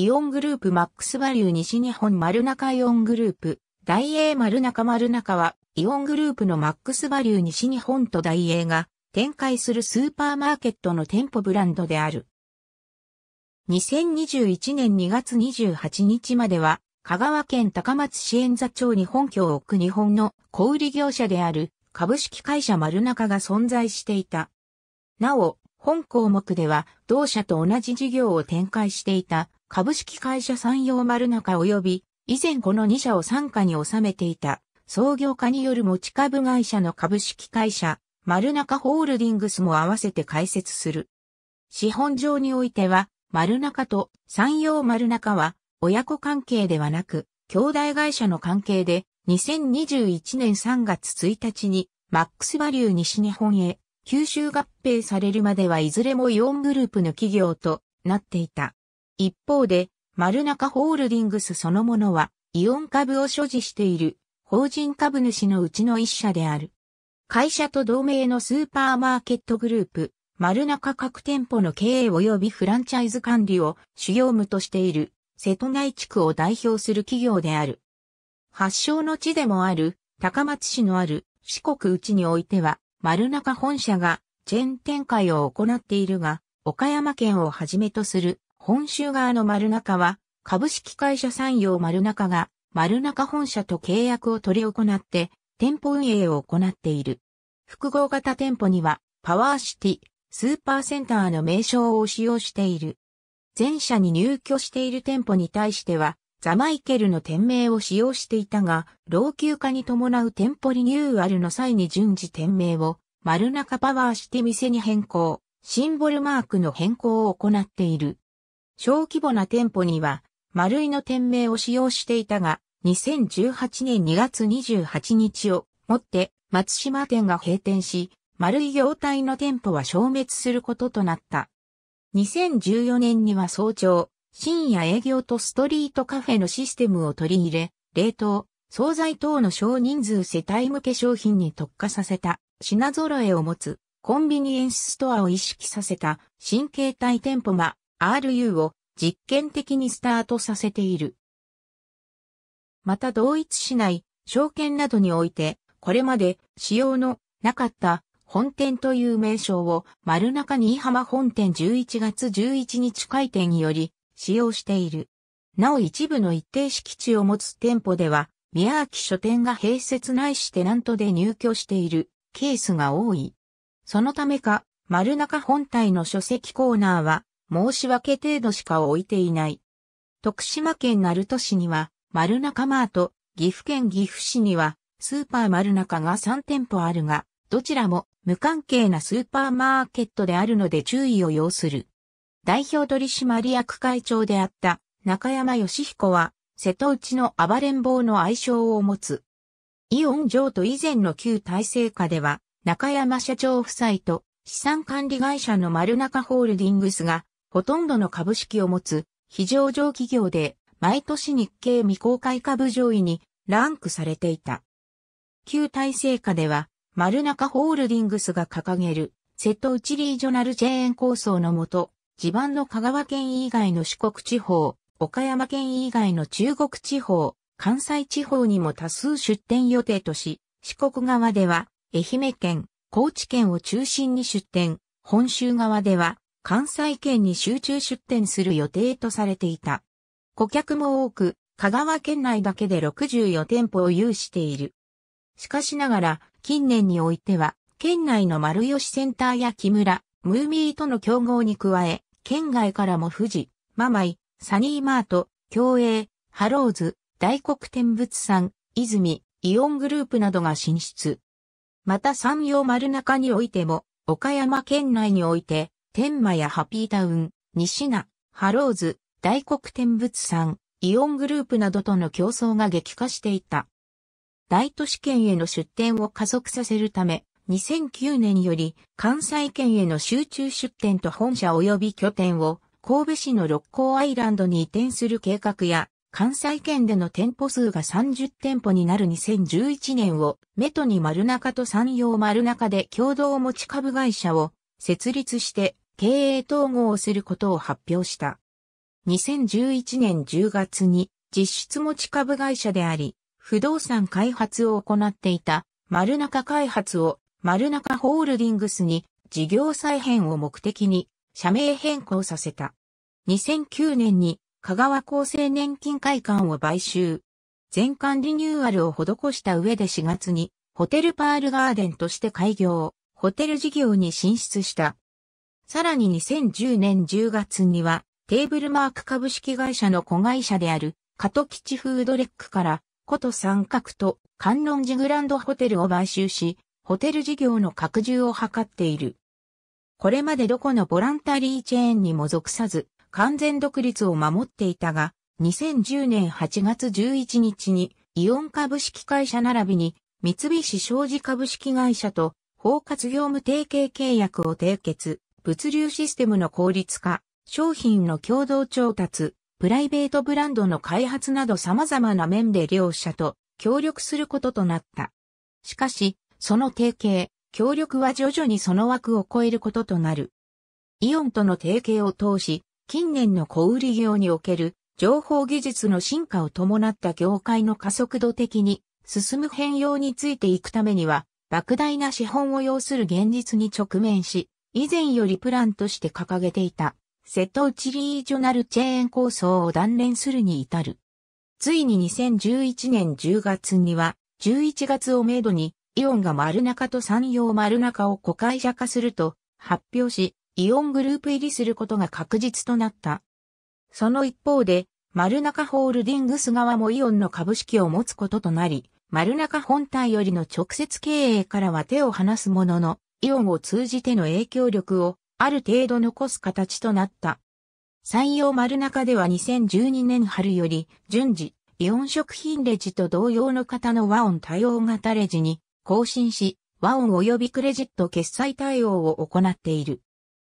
イオングループマックスバリュー西日本丸中イオングループ、大英丸中丸中は、イオングループのマックスバリュー西日本と大英が展開するスーパーマーケットの店舗ブランドである。2021年2月28日までは、香川県高松支援座町に本拠を置く日本の小売業者である株式会社丸中が存在していた。なお、本項目では同社と同じ事業を展開していた株式会社山陽丸中及び以前この2社を参加に収めていた創業家による持ち株会社の株式会社丸中ホールディングスも合わせて開設する。資本上においては丸中と山陽丸中は親子関係ではなく兄弟会社の関係で2021年3月1日にマックスバリュー西日本へ吸収合併されるまではいずれもイオングループの企業となっていた。一方で、丸中ホールディングスそのものは、イオン株を所持している法人株主のうちの一社である。会社と同盟のスーパーマーケットグループ、丸中各店舗の経営及びフランチャイズ管理を主要務としている瀬戸内地区を代表する企業である。発祥の地でもある高松市のある四国内においては丸中本社がチェーン展開を行っているが、岡山県をはじめとする本州側の丸中は、株式会社産業丸中が丸中本社と契約を取り行って、店舗運営を行っている。複合型店舗には、パワーシティ、スーパーセンターの名称を使用している。全社に入居している店舗に対しては、ザマイケルの店名を使用していたが、老朽化に伴う店舗リニューアルの際に順次店名を丸中パワーして店に変更、シンボルマークの変更を行っている。小規模な店舗には、丸井の店名を使用していたが、2018年2月28日をもって松島店が閉店し、丸井業態の店舗は消滅することとなった。2014年には早朝、深夜営業とストリートカフェのシステムを取り入れ、冷凍、惣菜等の少人数世帯向け商品に特化させた品揃えを持つコンビニエンスストアを意識させた新形態店舗マ RU を実験的にスタートさせている。また同一市内、証券などにおいて、これまで使用のなかった本店という名称を丸中新居浜本店11月11日開店により使用している。なお一部の一定敷地を持つ店舗では、宮脇書店が併設ないしテナントで入居しているケースが多い。そのためか、丸中本体の書籍コーナーは申し訳程度しか置いていない。徳島県鳴門市には丸中マート、岐阜県岐阜市にはスーパー丸中が3店舗あるが、どちらも無関係なスーパーマーケットであるので注意を要する。代表取締役会長であった中山義彦は、瀬戸内の暴れん坊の愛称を持つ。イオン上と以前の旧体制下では、中山社長夫妻と資産管理会社の丸中ホールディングスが、ほとんどの株式を持つ非上場企業で、毎年日経未公開株上位にランクされていた。旧体制下では、丸中ホールディングスが掲げる瀬戸内リージョナルチェーン構想のもと、地盤の香川県以外の四国地方、岡山県以外の中国地方、関西地方にも多数出店予定とし、四国側では愛媛県、高知県を中心に出店、本州側では関西圏に集中出店する予定とされていた。顧客も多く、香川県内だけで64店舗を有している。しかしながら、近年においては、県内の丸吉センターや木村、ムーミーとの競合に加え、県外からも富士、ママイ、サニーマート、競泳、ハローズ、大黒天仏産、泉、イオングループなどが進出。また山陽丸中においても、岡山県内において、天満やハピータウン、西名、ハローズ、大黒天仏産、イオングループなどとの競争が激化していた。大都市圏への出店を加速させるため、2009年より関西圏への集中出店と本社及び拠点を神戸市の六甲アイランドに移転する計画や関西圏での店舗数が30店舗になる2011年をメトに丸中と山陽丸中で共同持ち株会社を設立して経営統合をすることを発表した。2011年10月に実質持ち株会社であり、不動産開発を行っていた丸中開発を丸中ホールディングスに事業再編を目的に社名変更させた。2009年に香川厚生年金会館を買収。全館リニューアルを施した上で4月にホテルパールガーデンとして開業、ホテル事業に進出した。さらに2010年10月にはテーブルマーク株式会社の子会社であるカトキチフードレックから、古都三角と観音寺グランドホテルを買収し、ホテル事業の拡充を図っている。これまでどこのボランタリーチェーンにも属さず、完全独立を守っていたが、2010年8月11日に、イオン株式会社並びに、三菱商事株式会社と、包括業務提携契約を締結、物流システムの効率化、商品の共同調達、プライベートブランドの開発など様々な面で両社と協力することとなった。しかし、その提携、協力は徐々にその枠を超えることとなる。イオンとの提携を通し、近年の小売業における情報技術の進化を伴った業界の加速度的に進む変容についていくためには、莫大な資本を要する現実に直面し、以前よりプランとして掲げていた、瀬戸内リージョナルチェーン構想を断念するに至る。ついに2011年10月には、11月をめどに、イオンが丸中と山陽丸中を子会社化すると発表し、イオングループ入りすることが確実となった。その一方で、丸中ホールディングス側もイオンの株式を持つこととなり、丸中本体よりの直接経営からは手を離すものの、イオンを通じての影響力をある程度残す形となった。山陽丸中では2012年春より順次、イオン食品レジと同様の型の和音多様型レジに更新し、和音及びクレジット決済対応を行っている。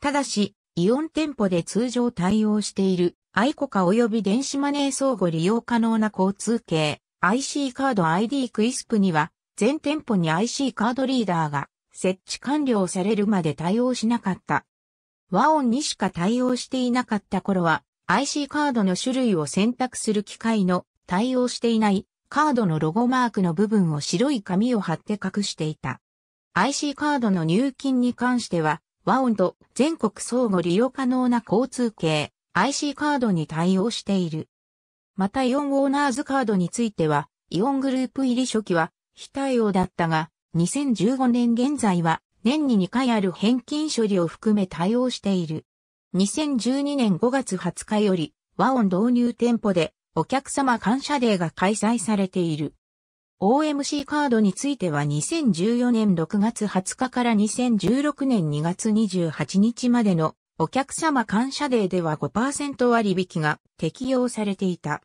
ただし、イオン店舗で通常対応している、アイコカ及び電子マネー相互利用可能な交通系、IC カード ID クイスプには、全店舗に IC カードリーダーが設置完了されるまで対応しなかった。和音にしか対応していなかった頃は、IC カードの種類を選択する機械の対応していないカードのロゴマークの部分を白い紙を貼って隠していた。IC カードの入金に関しては、和音と全国相互利用可能な交通系 IC カードに対応している。またイオンオーナーズカードについては、イオングループ入り初期は非対応だったが、2015年現在は年に2回ある返金処理を含め対応している。2012年5月20日より、和音導入店舗でお客様感謝デーが開催されている。OMC カードについては2014年6月20日から2016年2月28日までのお客様感謝デーでは5%割引が適用されていた。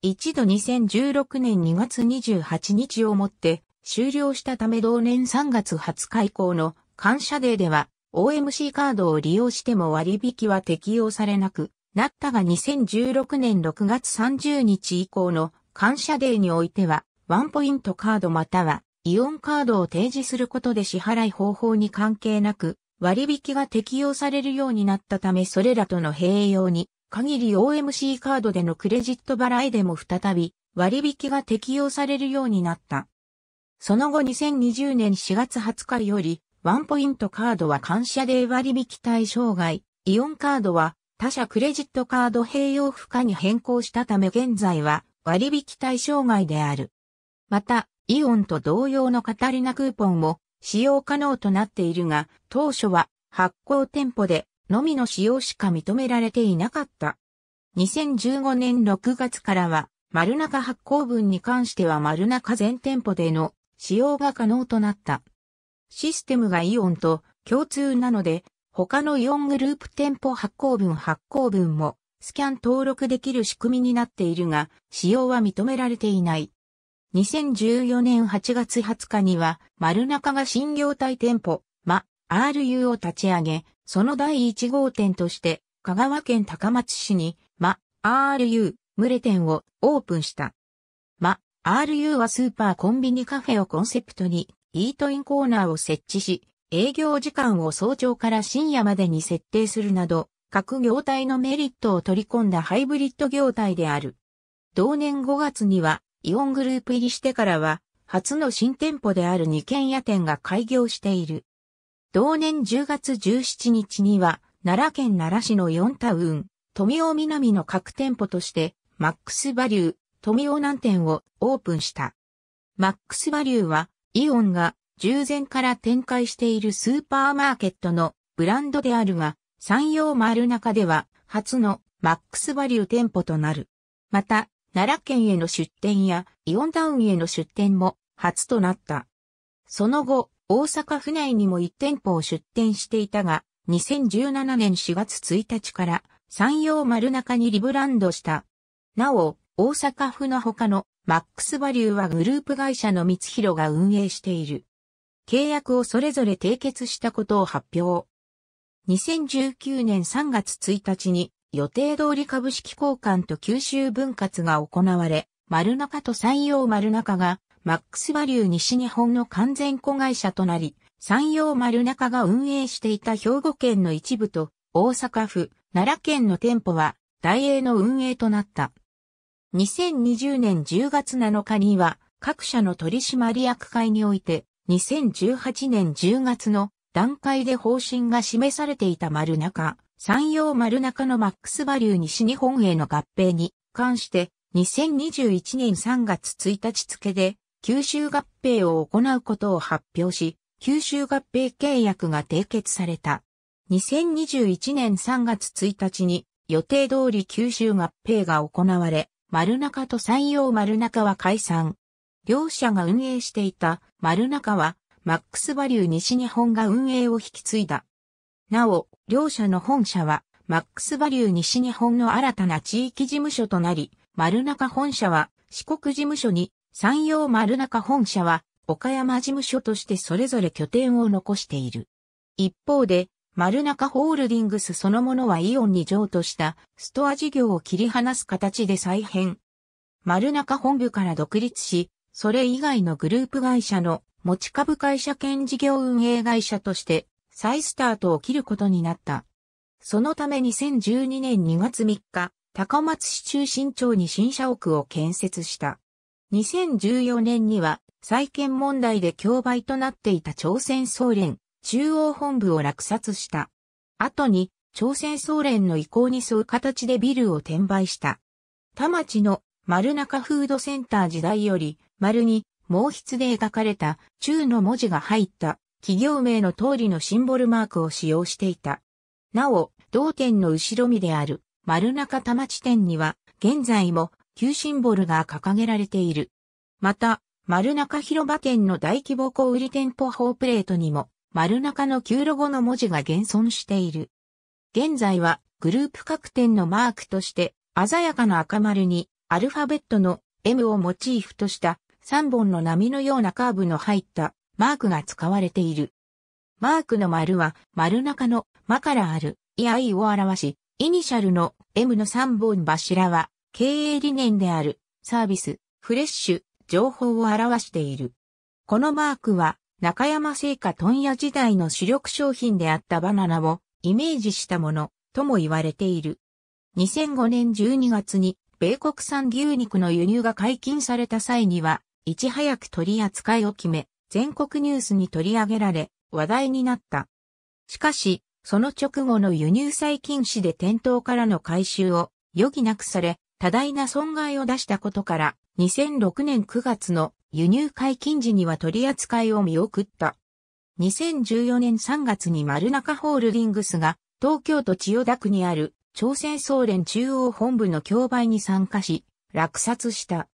一度2016年2月28日をもって終了したため同年3月20日以降の感謝デーでは OMC カードを利用しても割引は適用されなく、なったが2016年6月30日以降の感謝デーにおいては、ワンポイントカードまたはイオンカードを提示することで支払い方法に関係なく割引が適用されるようになったためそれらとの併用に限り OMC カードでのクレジット払いでも再び割引が適用されるようになった。その後2020年4月20日よりワンポイントカードは感謝デー割引対象外、イオンカードは他社クレジットカード併用不可に変更したため現在は割引対象外である。また、イオンと同様のカタリナクーポンも使用可能となっているが、当初は発行店舗でのみの使用しか認められていなかった。2015年6月からは、丸中発行分に関しては丸中全店舗での使用が可能となった。システムがイオンと共通なので、他の4グループ店舗発行分発行分もスキャン登録できる仕組みになっているが、使用は認められていない。2014年8月20日には、丸中が新業態店舗、ま、RU を立ち上げ、その第1号店として、香川県高松市に、ま、RU、群れ店をオープンした。ま、RU はスーパーコンビニカフェをコンセプトに、イートインコーナーを設置し、営業時間を早朝から深夜までに設定するなど、各業態のメリットを取り込んだハイブリッド業態である。同年5月には、イオングループ入りしてからは、初の新店舗である2軒屋店が開業している。同年10月17日には、奈良県奈良市の4タウン、富尾南の各店舗として、マックスバリュー、富尾南店をオープンした。マックスバリューは、イオンが従前から展開しているスーパーマーケットのブランドであるが、山陽丸中では初のマックスバリュー店舗となる。また、奈良県への出店やイオンタウンへの出店も初となった。その後、大阪府内にも1店舗を出店していたが、2017年4月1日から山陽丸中にリブランドした。なお、大阪府の他のマックスバリューはグループ会社の三広が運営している。契約をそれぞれ締結したことを発表。2019年3月1日に予定通り株式交換と吸収分割が行われ、丸中と山陽丸中がマックスバリュー西日本の完全子会社となり、山陽丸中が運営していた兵庫県の一部と大阪府、奈良県の店舗は大英の運営となった。2020年10月7日には各社の取締役会において2018年10月の段階で方針が示されていた丸中、山陽丸中のマックスバリュー西日本への合併に関して、2021年3月1日付で、九州合併を行うことを発表し、九州合併契約が締結された。2021年3月1日に予定通り九州合併が行われ、丸中と山陽丸中は解散。両社が運営していた丸中は、マックスバリュー西日本が運営を引き継いだ。なお、両社の本社は、マックスバリュー西日本の新たな地域事務所となり、丸中本社は四国事務所に、山陽丸中本社は岡山事務所としてそれぞれ拠点を残している。一方で、丸中ホールディングスそのものはイオンに譲渡したストア事業を切り離す形で再編。丸中本部から独立し、それ以外のグループ会社の持ち株会社兼事業運営会社として再スタートを切ることになった。そのため2012年2月3日、高松市中心町に新社屋を建設した。2014年には再建問題で競売となっていた朝鮮総連中央本部を落札した。後に朝鮮総連の意向に沿う形でビルを転売した。田町の丸中フードセンター時代より丸に、毛筆で描かれた中の文字が入った企業名の通りのシンボルマークを使用していた。なお、同店の後ろ身である丸中田町店には現在も旧シンボルが掲げられている。また、丸中広場店の大規模小売店舗法プレートにも丸中の旧ロゴの文字が現存している。現在はグループ各店のマークとして鮮やかな赤丸にアルファベットの M をモチーフとした3本の波のようなカーブの入ったマークが使われている。マークの丸は丸中の間からある、いやいを表し、イニシャルの M の3本柱は経営理念であるサービス、フレッシュ、情報を表している。このマークは中山製菓問屋時代の主力商品であったバナナをイメージしたものとも言われている。2005年12月に米国産牛肉の輸入が解禁された際にはいち早く取り扱いを決め、全国ニュースに取り上げられ、話題になった。しかし、その直後の輸入再禁止で店頭からの回収を余儀なくされ、多大な損害を出したことから、2006年9月の輸入解禁時には取り扱いを見送った。2014年3月に丸中ホールディングスが東京都千代田区にある朝鮮総連中央本部の競売に参加し、落札した。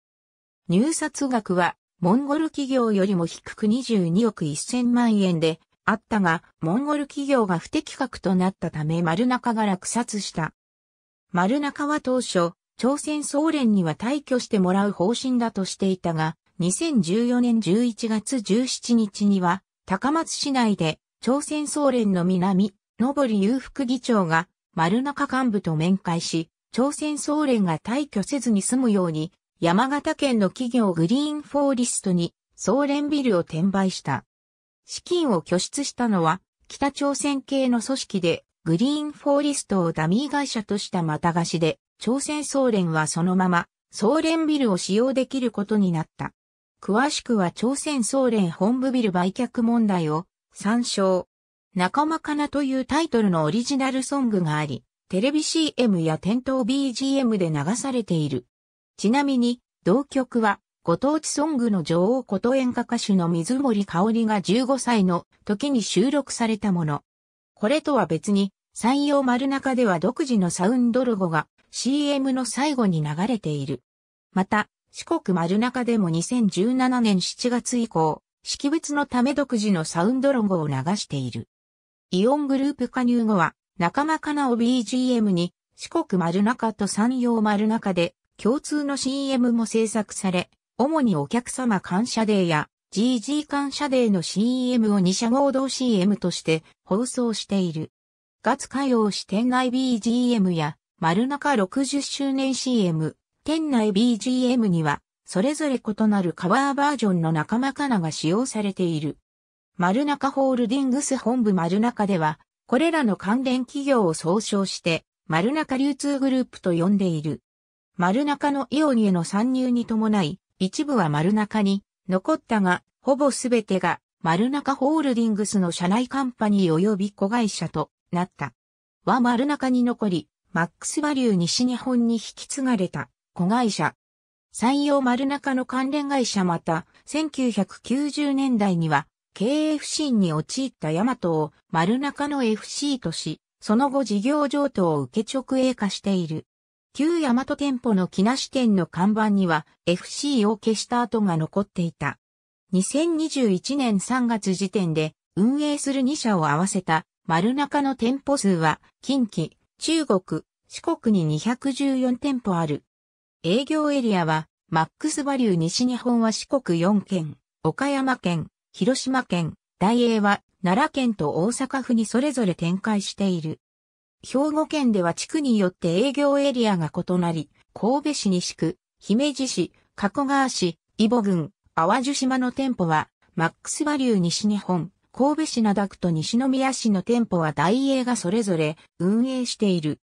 入札額は、モンゴル企業よりも低く22億1000万円で、あったが、モンゴル企業が不適格となったため丸中が落札した。丸中は当初、朝鮮総連には退去してもらう方針だとしていたが、2014年11月17日には、高松市内で、朝鮮総連の南、上り裕福議長が、丸中幹部と面会し、朝鮮総連が退去せずに済むように、山形県の企業グリーンフォーリストに総連ビルを転売した。資金を拠出したのは北朝鮮系の組織でグリーンフォーリストをダミー会社としたまた貸しで朝鮮総連はそのまま総連ビルを使用できることになった。詳しくは朝鮮総連本部ビル売却問題を参照。仲間かなというタイトルのオリジナルソングがあり、テレビ CM や店頭 BGM で流されている。ちなみに、同曲は、ご当地ソングの女王こと演歌歌手の水森香織が15歳の時に収録されたもの。これとは別に、山陽丸中では独自のサウンドロゴが CM の最後に流れている。また、四国丸中でも2017年7月以降、識別のため独自のサウンドロゴを流している。イオングループ加入後は、仲間かなを BGM に、四国丸中と山陽丸中で共通の CM も制作され、主にお客様感謝デーや GG 感謝デーの CM を2社合同 CM として放送している。月火曜市店内 BGM や丸中60周年 CM、店内 BGM にはそれぞれ異なるカバーバージョンの仲間かなが使用されている。丸中ホールディングス本部丸中では、これらの関連企業を総称して、丸中流通グループと呼んでいる。丸中のイオンへの参入に伴い、一部は丸中に残ったが、ほぼすべてが丸中ホールディングスの社内カンパニー及び子会社となった。は丸中に残り、マックスバリュー西日本に引き継がれた子会社。採用丸中の関連会社また、1990年代には、経営不振に陥ったヤマトを丸中の FC とし、その後事業譲渡を受け直営化している。旧大和店舗の木梨店の看板には FC を消した跡が残っていた。2021年3月時点で運営する2社を合わせた丸中の店舗数は近畿、中国、四国に214店舗ある。営業エリアはマックスバリュー西日本は四国4県、岡山県、広島県、大英は奈良県と大阪府にそれぞれ展開している。兵庫県では地区によって営業エリアが異なり、神戸市西区、姫路市、加古川市、伊保郡、淡路島の店舗は、マックスバリュー西日本、神戸市灘区と西宮市の店舗は大英がそれぞれ運営している。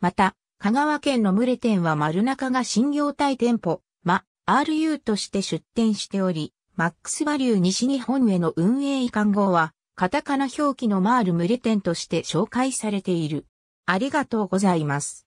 また、香川県の群れ店は丸中が新業態店舗、ま、RU として出店しており、マックスバリュー西日本への運営移管後は、カタカナ表記のマールムリテンとして紹介されている。ありがとうございます。